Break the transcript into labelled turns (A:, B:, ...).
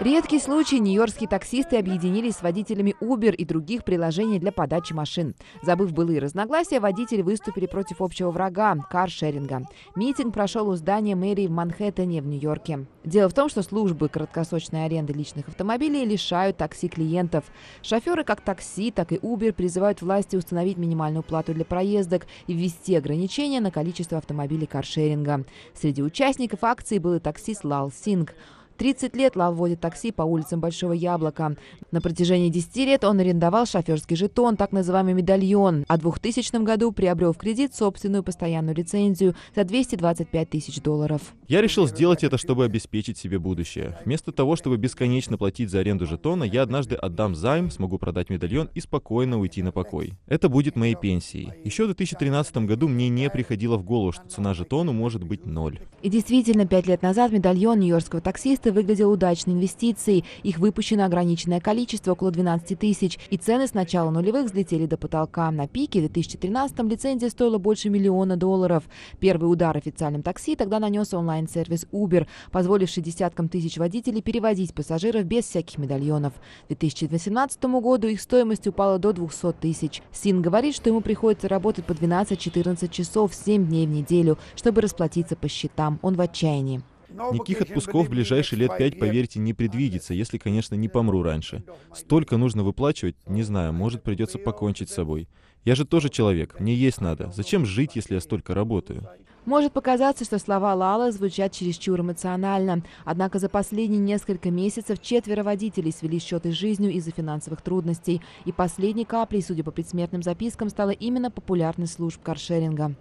A: Редкий случай нью-йоркские таксисты объединились с водителями Uber и других приложений для подачи машин. Забыв былые разногласия, водители выступили против общего врага – каршеринга. Митинг прошел у здания мэрии в Манхэттене в Нью-Йорке. Дело в том, что службы краткосрочной аренды личных автомобилей лишают такси клиентов. Шоферы как такси, так и Uber призывают власти установить минимальную плату для проездок и ввести ограничения на количество автомобилей каршеринга. Среди участников акции был и таксист Лал Синг – 30 лет Лал водит такси по улицам Большого Яблока. На протяжении 10 лет он арендовал шоферский жетон, так называемый медальон, а в 2000 году приобрел в кредит собственную постоянную лицензию за 225 тысяч долларов.
B: Я решил сделать это, чтобы обеспечить себе будущее. Вместо того, чтобы бесконечно платить за аренду жетона, я однажды отдам займ, смогу продать медальон и спокойно уйти на покой. Это будет моей пенсией. Еще в 2013 году мне не приходило в голову, что цена жетону может быть ноль.
A: И действительно, пять лет назад медальон нью-йоркского таксиста Проекты выглядят удачной инвестицией. Их выпущено ограниченное количество, около 12 тысяч, и цены с начала нулевых взлетели до потолка. На пике в 2013-м лицензия стоила больше миллиона долларов. Первый удар официальным такси тогда нанес онлайн-сервис Uber, позволивший десяткам тысяч водителей перевозить пассажиров без всяких медальонов. В 2018 году их стоимость упала до 200 тысяч. Син говорит, что ему приходится работать по 12-14 часов 7 дней в неделю, чтобы расплатиться по счетам. Он в отчаянии.
B: Никаких отпусков в ближайшие лет пять, поверьте, не предвидится, если, конечно, не помру раньше. Столько нужно выплачивать, не знаю, может, придется покончить с собой. Я же тоже человек, мне есть надо. Зачем жить, если я столько работаю?
A: Может показаться, что слова Лала звучат чересчур эмоционально. Однако за последние несколько месяцев четверо водителей свели счеты с жизнью из-за финансовых трудностей. И последней каплей, судя по предсмертным запискам, стала именно популярность служб каршеринга.